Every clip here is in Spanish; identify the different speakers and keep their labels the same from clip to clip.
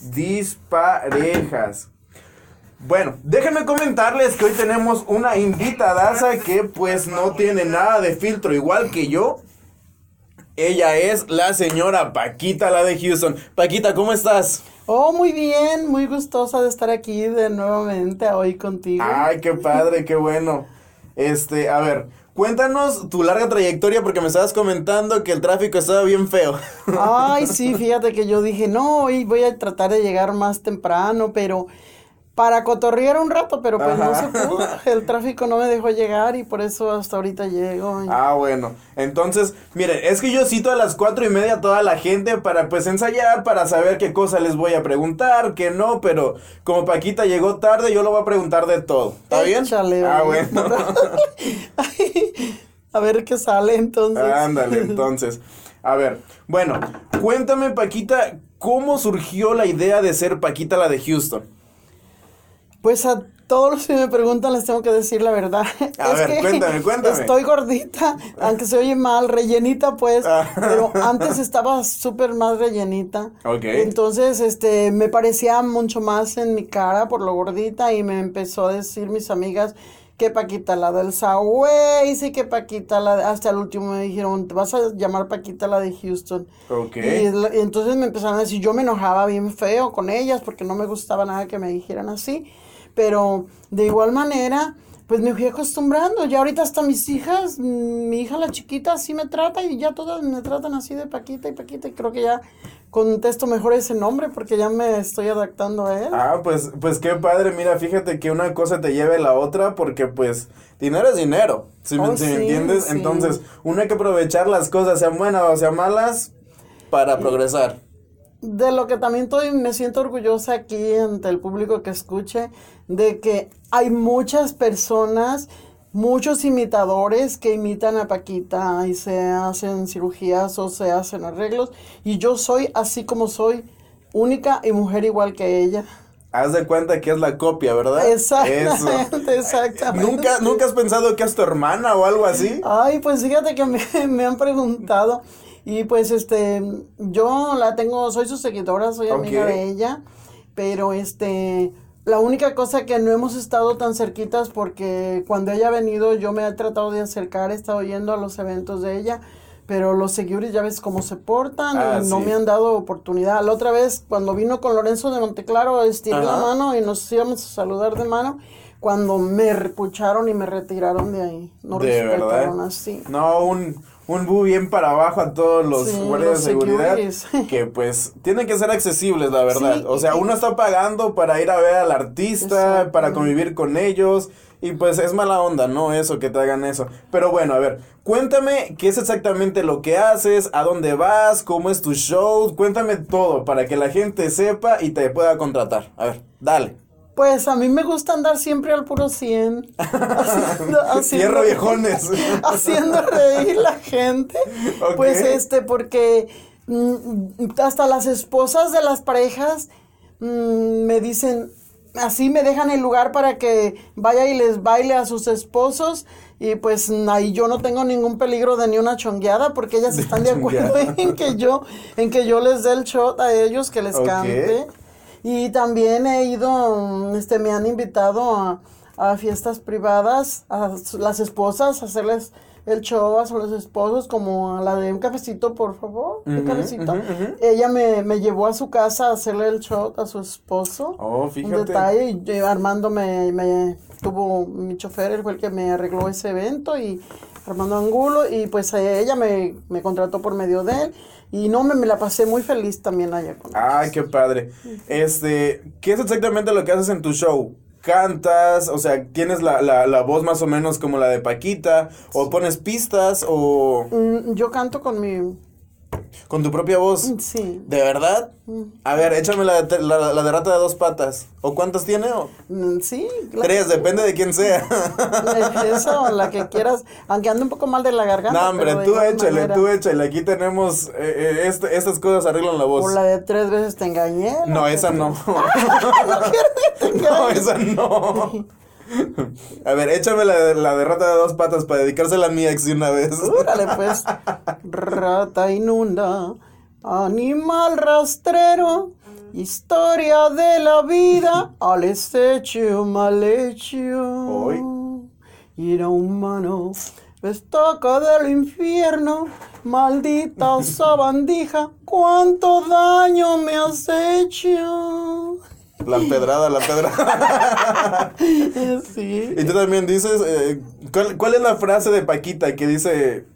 Speaker 1: disparejas. Bueno, déjenme comentarles que hoy tenemos una invitada que pues no tiene nada de filtro, igual que yo. Ella es la señora Paquita, la de Houston. Paquita, ¿cómo
Speaker 2: estás? Oh, muy bien, muy gustosa de estar aquí de nuevamente hoy contigo. Ay,
Speaker 1: qué padre, qué bueno. Este, a ver, Cuéntanos tu larga trayectoria porque me estabas comentando que el tráfico estaba bien feo.
Speaker 2: Ay, sí, fíjate que yo dije, no, hoy voy a tratar de llegar más temprano, pero para cotorrear un rato, pero pues no se pudo. El tráfico no me dejó llegar y por eso hasta ahorita llego. Ah,
Speaker 1: bueno. Entonces, mire, es que yo cito a las cuatro y media a toda la gente para pues ensayar, para saber qué cosa les voy a preguntar, qué no, pero como Paquita llegó tarde, yo lo voy a preguntar de todo. ¿Está bien? ah, bueno.
Speaker 2: a ver qué sale entonces.
Speaker 1: Ándale, entonces. A ver, bueno, cuéntame Paquita, ¿cómo surgió la idea de ser Paquita la de Houston?
Speaker 2: Pues a todos los que me preguntan les tengo que decir la verdad. Estoy gordita, aunque se oye mal, rellenita pues, ah. pero antes estaba súper más rellenita. Ok. Entonces, este, me parecía mucho más en mi cara por lo gordita y me empezó a decir mis amigas que Paquita la del Y sí que Paquita la hasta el último me dijeron, te vas a llamar Paquita la de Houston.
Speaker 1: Ok. Y, y
Speaker 2: entonces me empezaron a decir, yo me enojaba bien feo con ellas porque no me gustaba nada que me dijeran así. Pero de igual manera, pues me fui acostumbrando. Ya ahorita hasta mis hijas, mm, mi hija la chiquita así me trata y ya todas me tratan así de Paquita y Paquita y creo que ya contesto mejor ese nombre porque ya me estoy adaptando a él. Ah,
Speaker 1: pues, pues qué padre. Mira, fíjate que una cosa te lleve a la otra porque pues dinero es dinero. Si, me, oh, entiendes, entonces uno hay que aprovechar las cosas, sean buenas o sean malas, para progresar
Speaker 2: de lo que también estoy, me siento orgullosa aquí ante el público que escuche, de que hay muchas personas, muchos imitadores que imitan a Paquita y se hacen cirugías o se hacen arreglos. Y yo soy así como soy, única y mujer igual que ella.
Speaker 1: Haz de cuenta que es la copia, ¿verdad? Exactamente,
Speaker 2: exactamente. ¿Nunca, ¿Nunca has
Speaker 1: pensado que es tu hermana o algo así?
Speaker 2: Ay, pues fíjate que me, me han preguntado. Y pues este, yo la tengo, soy su seguidora, soy amiga de ella, pero este, la única cosa que no hemos estado tan cerquitas porque cuando ella ha venido yo me he tratado de acercar, he estado yendo a los eventos de ella, pero los seguidores ya ves cómo se portan ah, no me han dado oportunidad. La otra vez cuando vino con Lorenzo de Monteclaro estiré la mano y nos íbamos a saludar de mano cuando me repucharon y me retiraron de ahí. No de verdad? así.
Speaker 1: No, un un bu bien para abajo a todos los guardias de seguridad que pues tienen que ser accesibles la verdad o sea uno está pagando para ir a ver al artista para convivir con ellos y pues es mala onda no eso que te hagan eso pero bueno a ver cuéntame qué es exactamente lo que haces a dónde vas cómo es tu show cuéntame todo para que la gente sepa y te pueda contratar a ver dale
Speaker 2: pues a mí me gusta andar siempre al puro 100. Haciendo, haciendo viejones. haciendo reír la gente. Pues este, porque mm, hasta las esposas de las parejas mm, me dicen, así me dejan el lugar para que vaya y les baile a sus esposos y pues ahí yo no tengo ningún peligro de ni una chongueada porque ellas están de acuerdo en que yo en que yo les dé el shot a ellos que les cante. Y también he ido, mm, este, me han invitado a, fiestas privadas, a las esposas, a hacerles el show a sus esposos, como a la de un cafecito, por favor, un cafecito. Ella me, me, llevó a su casa a hacerle el show a su esposo. Oh, fíjate. Un detalle, y, Armando me, me, tuvo mi chofer, él fue el que me arregló ese evento y Armando Angulo, y pues eh, ella me, me contrató por medio de él. Y no, me, me, la pasé muy feliz también allá con
Speaker 1: Ay, qué padre. Este, ¿qué es exactamente lo que haces en tu show? ¿Cantas? O sea, ¿tienes la, la, la voz más o menos como la de Paquita? ¿O pones pistas? ¿O...?
Speaker 2: Mm, yo canto con mi con tu propia voz. Sí.
Speaker 1: ¿De verdad? Mm. A ver, échame la, de rata de dos patas. ¿O cuántas tiene? O?
Speaker 2: Mm, sí. Tres,
Speaker 1: depende de quién sea.
Speaker 2: o la que quieras. Aunque ande un poco mal de la garganta. No, hombre, tú échale, tú
Speaker 1: échale. Aquí tenemos, eh, eh, este, estas cosas arreglan la voz. O la
Speaker 2: de tres veces te engañé.
Speaker 1: No, esa no. no, esa no. A ver, échame la, la de rata de dos patas para dedicársela a mi ex una vez. Órale,
Speaker 2: pues. Rata inunda, animal rastrero, historia de la vida, al estrecho mal hecho. Hoy. Era humano, estaca pues del infierno, maldita sabandija, cuánto daño me has hecho.
Speaker 1: La empedrada, la pedrada. sí. Y tú también dices, eh, ¿cuál, es la frase de Paquita que dice...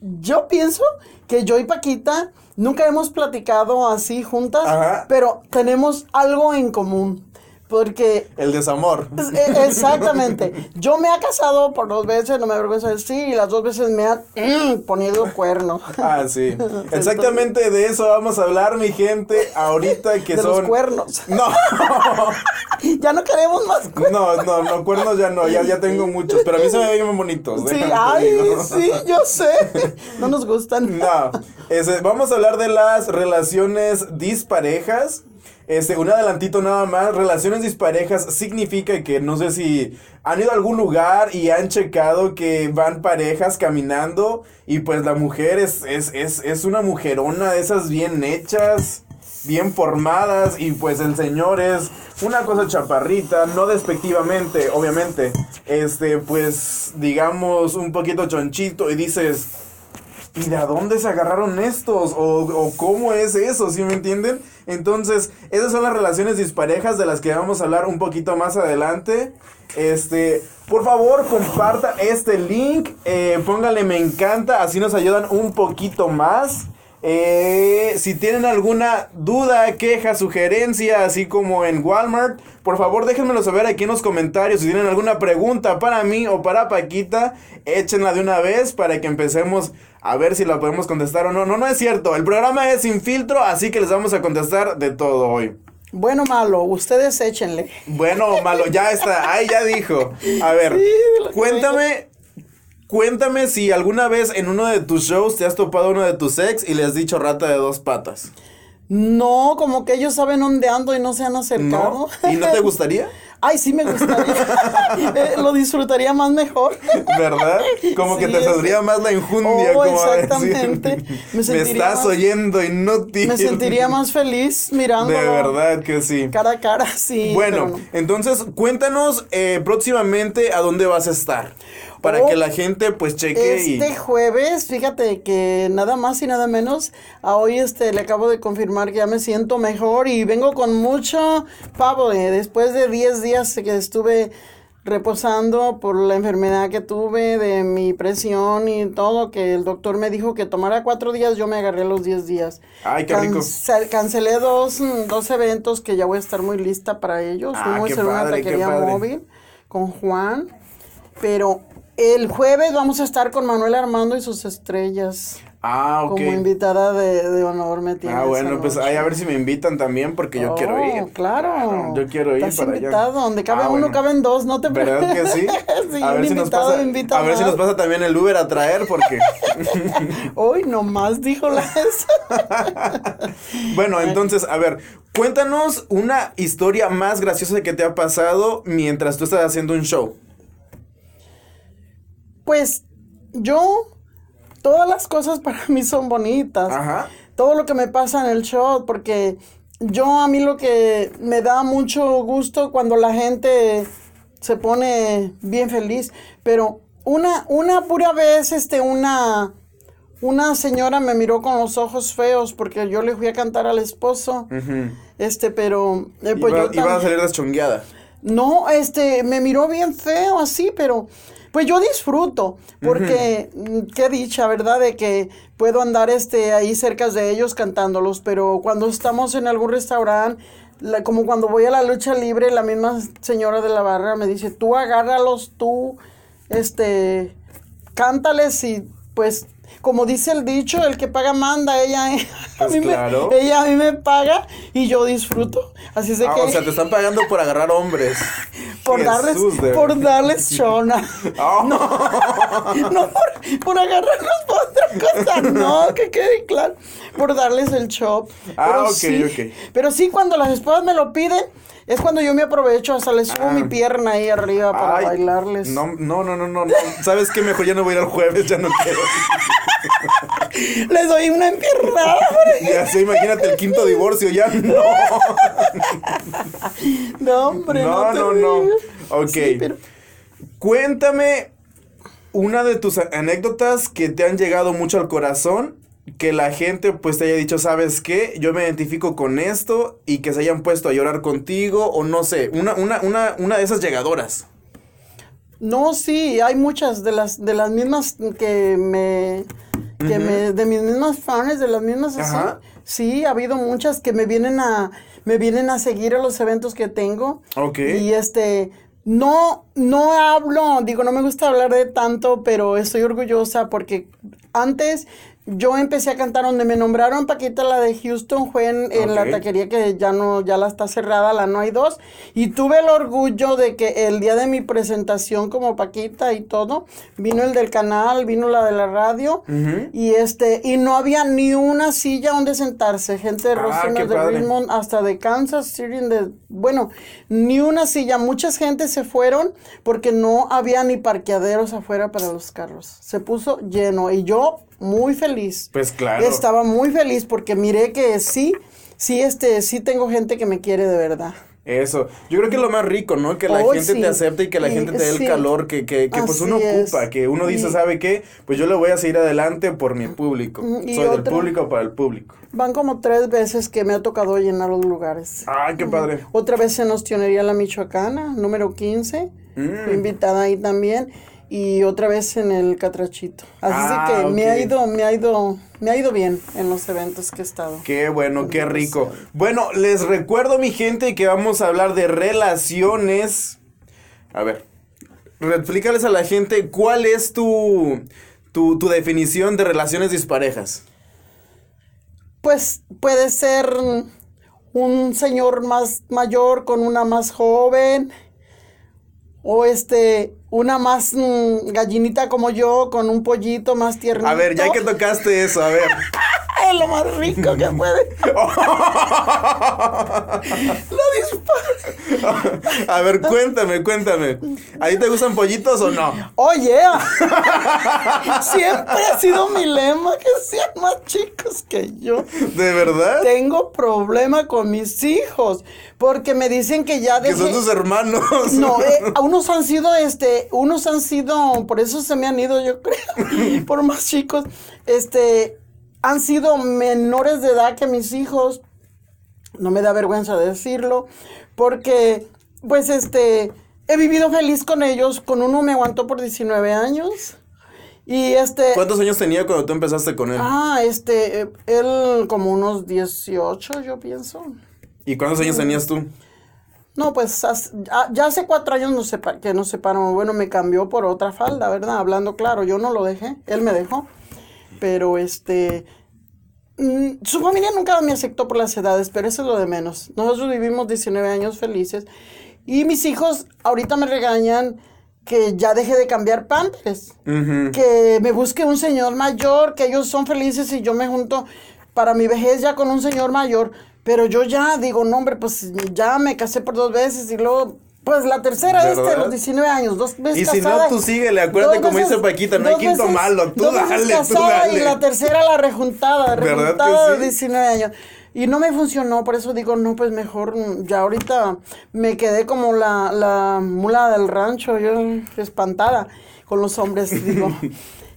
Speaker 2: Yo pienso que yo y Paquita nunca hemos platicado así juntas, pero tenemos algo en común. Porque.
Speaker 1: El desamor. Pues, e-, exactamente.
Speaker 2: Yo me he casado por dos veces, no me avergüenza Sí, y las dos veces me ha mm, ponido cuerno. Ah, sí.
Speaker 1: Exactamente de eso vamos a hablar, mi gente, ahorita que de son. Los
Speaker 2: cuernos. No. ya no queremos más
Speaker 1: No, no, no, cuernos ya no, ya, tengo muchos, pero a mí se me ven muy bonitos. Sí, ay,
Speaker 2: sí, yo sé.
Speaker 1: No nos gustan. No. Ese, vamos a hablar de las relaciones disparejas este, un adelantito nada más. Relaciones disparejas significa que no sé si han ido a algún lugar y han checado que van parejas caminando y pues la mujer es, es, es, es una mujerona de esas bien hechas bien formadas y pues el señor es una cosa chaparrita, no despectivamente, obviamente, este pues digamos un poquito chonchito y dices, ¿y de dónde se agarraron estos? ¿O, o cómo es eso? ¿Sí me entienden? Entonces, esas son las relaciones disparejas de las que vamos a hablar un poquito más adelante. Este, por favor, comparta este link, eh, póngale me encanta, así nos ayudan un poquito más. Eh, si tienen alguna duda, queja, sugerencia, así como en Walmart, por favor déjenmelo saber aquí en los comentarios. Si tienen alguna pregunta para mí o para Paquita, échenla de una vez para que empecemos a ver si la podemos contestar o no. No, no es cierto. El programa es sin filtro, así que les vamos a contestar de todo hoy. Bueno malo, ustedes échenle. Bueno malo, ya está. Ahí ya dijo. A ver, cuéntame Cuéntame si alguna vez en uno de tus shows te has topado uno de tus ex y le has dicho rata de dos patas.
Speaker 2: No, como que ellos saben dónde ando y no se han acercado. ¿Y no te gustaría? Ay, sí me gustaría. Eh, lo disfrutaría más mejor. ¿Verdad? Como que te saldría
Speaker 1: más la injundia oh, exactamente. me, estás estás y no inútil. Me sentiría
Speaker 2: más feliz mirando. De verdad
Speaker 1: que sí. Cara
Speaker 2: a cara, sí. Bueno,
Speaker 1: entonces cuéntanos eh, próximamente a dónde vas a estar para que la oh, gente pues cheque. Este
Speaker 2: jueves, fíjate que nada más y nada menos, a hoy este le acabo de confirmar que ya me siento mejor y vengo con mucho pavo. Eh, después de 10 días que estuve reposando por la enfermedad que tuve de mi presión y todo, que el doctor me dijo que tomara cuatro días, yo me agarré los 10 días. Ay, qué rico. cancelé dos, eventos que ya voy a estar muy lista para ellos. Ah, una taquería móvil con Juan, pero el jueves vamos a estar con Manuel Armando y sus estrellas.
Speaker 1: Ah, ok. Como
Speaker 2: invitada de, honor me Ah, bueno,
Speaker 1: pues ahí a ver si me invitan también porque yo quiero oh,
Speaker 2: ir. Claro. claro.
Speaker 1: Yo quiero ir para invitado,
Speaker 2: donde cabe ah, uno, caben dos, no te preocupes. ¿Verdad que sí? sí a ver si a ver si nos
Speaker 1: pasa también el Uber a traer porque
Speaker 2: Hoy nomás dijo la esa.
Speaker 1: bueno, entonces, a ver, cuéntanos una historia más graciosa que te ha pasado mientras tú estás haciendo un
Speaker 2: show. Pues yo, todas las cosas para mí son bonitas. Ajá. Todo lo que me pasa en el show, porque yo a mí lo que me da mucho gusto cuando la gente se pone bien feliz, pero una, una pura vez, este, una, una señora me miró con los ojos feos porque yo le fui a cantar al esposo, este, pero... Eh, pues a salir
Speaker 1: deschongueada.
Speaker 2: No, este, me miró bien feo así, pero pues yo disfruto, porque mm, qué dicha, ¿verdad? De que puedo andar este, ahí cerca de ellos cantándolos, pero cuando estamos en algún restaurante, como cuando voy a la lucha libre, la misma señora de la barra me dice, tú agárralos, tú, este, cántales y pues como dice el dicho, el que paga manda, ella, a, pues mí me, ella a mí me paga y yo disfruto. Así es ah, que... O sea, te
Speaker 1: están pagando por agarrar hombres.
Speaker 2: por darles, por darles chona. Oh. No, no por, por los por otra cosa, no, que quede claro. Por darles el chop. Ah, ok, ok. Pero sí, cuando las esposas me lo piden, es cuando yo me aprovecho, hasta les subo mi ah. pierna ahí arriba para
Speaker 1: bailarles. No, no, no, no, ¿Sabes qué? Mejor ya no voy a ir al jueves, ya no quiero. Les doy una hombre. Ya sé, imagínate el quinto divorcio, ya no. No, hombre, no. No, no, no. Ok. Cuéntame una de tus anécdotas que te han llegado mucho al corazón que la gente pues te haya dicho, ¿sabes qué? Yo me identifico con esto y que se hayan puesto a llorar contigo o no sé, una, una, una, una de esas llegadoras.
Speaker 2: No, sí, hay muchas de las, de las mismas que me, que me, de mis mismas fans, de las mismas Sí, ha habido muchas que me vienen a, me vienen a seguir a los eventos que tengo. Ok. Y este, no, no hablo, digo, no me gusta hablar de tanto, pero estoy orgullosa porque antes yo empecé a cantar donde me nombraron, Paquita, la de Houston, fue en, la taquería que ya no, ya la está cerrada, la no hay dos. Y tuve el orgullo de que el día de mi presentación como Paquita y todo, vino el del canal, vino la de la radio, y este, y no había ni una silla donde sentarse, gente de ah, Rosina, de hasta de Kansas City, de, bueno, ni una silla, muchas gente se fueron porque no había ni parqueaderos afuera para los carros. Se puso lleno. Y yo muy feliz. Pues claro. Estaba muy feliz porque miré que sí, sí, este, sí tengo gente que me quiere de verdad.
Speaker 1: Eso, yo creo que es lo más rico, ¿no? Que la oh, gente te acepte y que la gente te dé el calor que, pues uno ocupa, que uno dice, ¿sabe qué? Pues yo le voy a seguir adelante por mi público. Soy del público para el público.
Speaker 2: Van como tres veces que me ha tocado llenar los lugares. ¡Ay, qué padre! Otra vez en Osteonería La Michoacana, número 15. Mm. invitada ahí también y otra vez en el Catrachito. Así que ah, me ha ido, me ha ido, me ha ido bien en los eventos que he estado.
Speaker 1: Qué bueno, qué rico. Bueno, les recuerdo, mi gente, que vamos a hablar de relaciones. A ver, explícales a la gente cuál es tu, tu, tu definición de relaciones disparejas.
Speaker 2: Pues puede ser un señor más mayor con una más joven o este, una más mm, gallinita como yo, con un pollito más tierno. A ver, ya que
Speaker 1: tocaste eso, a ver.
Speaker 2: lo más rico que puede.
Speaker 1: lo disparo A ver, cuéntame, cuéntame. ahí te gustan pollitos o no?
Speaker 2: Oye, siempre ha sido mi lema que sean más chicos que yo.
Speaker 1: ¿De verdad?
Speaker 2: Tengo problema con mis hijos porque me dicen que ya de. Que son tus hermanos. No, eh, unos han sido, este, unos han sido, por eso se me han ido, yo creo, por más chicos, este, han sido menores de edad que mis hijos. No me da vergüenza decirlo, porque pues este, he vivido feliz con ellos. Con uno me aguantó por 19 años. Y este... ¿Cuántos
Speaker 1: años tenía cuando tú empezaste con él?
Speaker 2: Ah, este, él como unos 18, yo pienso.
Speaker 1: ¿Y cuántos años tenías tú?
Speaker 2: No, pues ya hace cuatro años que nos separamos. Bueno, me cambió por otra falda, ¿verdad? Hablando claro, yo no lo dejé, él me dejó. Pero este. Mm, su familia nunca me aceptó por las edades, pero eso es lo de menos. Nosotros vivimos 19 años felices. Y mis hijos ahorita me regañan que ya deje de cambiar pantes
Speaker 1: Que
Speaker 2: me busque un señor mayor, que ellos son felices y yo me junto para mi vejez ya con un señor mayor. Pero yo ya digo, no, hombre, pues ya me casé por dos veces y luego pues la tercera este, los 19 años, dos veces. Y si no, tú síguele, acuérdate como dice Paquita, no hay quinto malo, tú dos dale, Y la tercera la rejuntada, rejuntada de 19 años. Y no me funcionó, por eso digo, no, pues mejor, ya ahorita me quedé como la, la mula del rancho, yo espantada con los hombres, digo.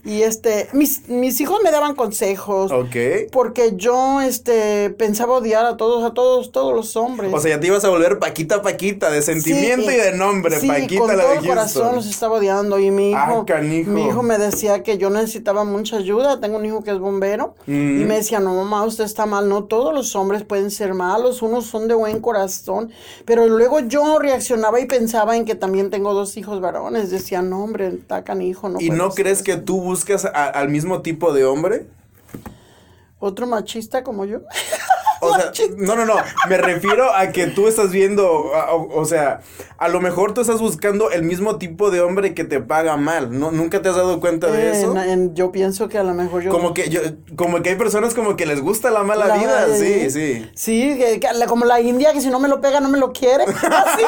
Speaker 2: Y este, mis, hijos me daban consejos. Ok. Porque yo, este, pensaba odiar a todos, a todos, todos los hombres. O sea,
Speaker 1: ya te ibas a volver Paquita Paquita, de sentimiento y de nombre, sí, Paquita con la todo de Houston. corazón los
Speaker 2: estaba odiando. Y mi ah, hijo, mi hijo me decía que yo necesitaba mucha ayuda. Tengo un hijo que es bombero. Y mm. me decía, no, mamá, usted está mal. No todos los hombres pueden ser malos. Unos son de buen corazón. Pero luego yo reaccionaba y pensaba en que también tengo dos hijos varones. Decía, no, hombre, está canijo. No ¿Y no
Speaker 1: crees que tú buscas al mismo tipo de hombre?
Speaker 2: ¿Otro machista como yo?
Speaker 1: no, no, no. Me refiero a que tú estás viendo, o, sea, a lo mejor tú estás buscando el mismo tipo de hombre que te paga mal. ¿No, ¿Nunca te has dado cuenta de eh, eso?
Speaker 2: Em, yo pienso que a lo mejor yo... Como que, yo, como que hay personas como que les gusta la mala vida. sí, sí. Sí, como la india que si no me lo pega no me lo quiere. Así.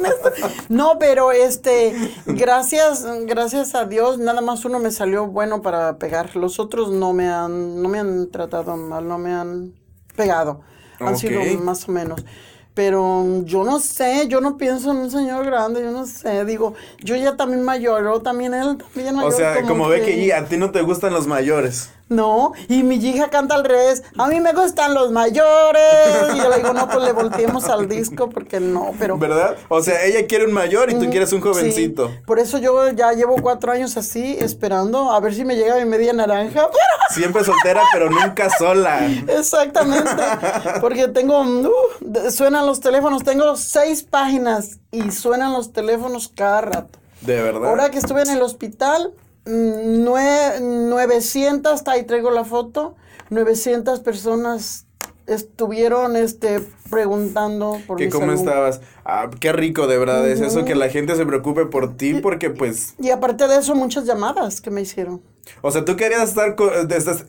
Speaker 2: no, pero este, gracias, gracias a Dios, nada más uno me salió bueno para pegar. Los otros no me han, no me han tratado mal, no me han pegado. Han sido más o menos. Pero mm, yo no sé, yo no pienso en un señor grande, yo no sé. Digo, yo ya también mayor, o también él también mayor. O sea, como, ve que
Speaker 1: a ti no te gustan los mayores.
Speaker 2: No, y mi hija canta al revés. A mí me gustan los mayores. Y yo le digo, no, pues le volteemos al disco porque no, pero. ¿Verdad?
Speaker 1: O sea, ella quiere un mayor y tú quieres un jovencito.
Speaker 2: Por eso yo ya llevo cuatro años así, esperando a ver si me llega mi media naranja. Pero... Siempre soltera, pero
Speaker 1: nunca sola.
Speaker 2: Exactamente. Porque tengo. Uh, suenan los teléfonos. Tengo seis páginas y suenan los teléfonos cada rato.
Speaker 1: De verdad. Ahora
Speaker 2: que estuve en el hospital 900, ahí traigo la foto, 900 personas estuvieron este preguntando por cómo estabas
Speaker 1: ah, qué rico de verdad es eso que la gente se preocupe por ti porque pues
Speaker 2: y aparte de eso muchas llamadas que me hicieron
Speaker 1: o sea tú querías estar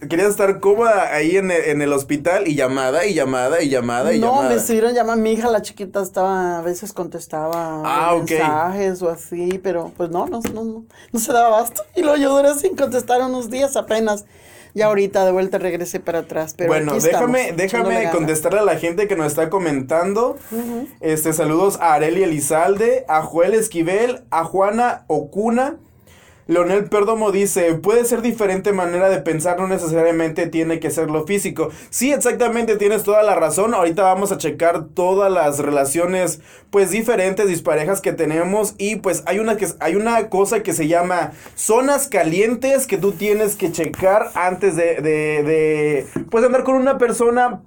Speaker 1: querías estar cómoda ahí en el, hospital y llamada y llamada y llamada y no me
Speaker 2: estuvieron llamando mi hija la chiquita estaba a veces contestaba ah, mensajes o así pero pues no no no no, se daba abasto y lo yo duré sin contestar unos días apenas ya ahorita de vuelta regrese para atrás. Pero bueno, déjame, contestar déjame contestarle
Speaker 1: a la gente que nos está comentando. Este, saludos a Areli Elizalde, a Joel Esquivel, a Juana Ocuna. Leonel Perdomo dice, puede ser diferente manera de pensar, no necesariamente tiene que ser lo físico. Sí, exactamente, tienes toda la razón. Ahorita vamos a checar todas las relaciones, pues diferentes, disparejas que tenemos. Y pues hay una, que, hay una cosa que se llama zonas calientes que tú tienes que checar antes de, de, de pues andar con una persona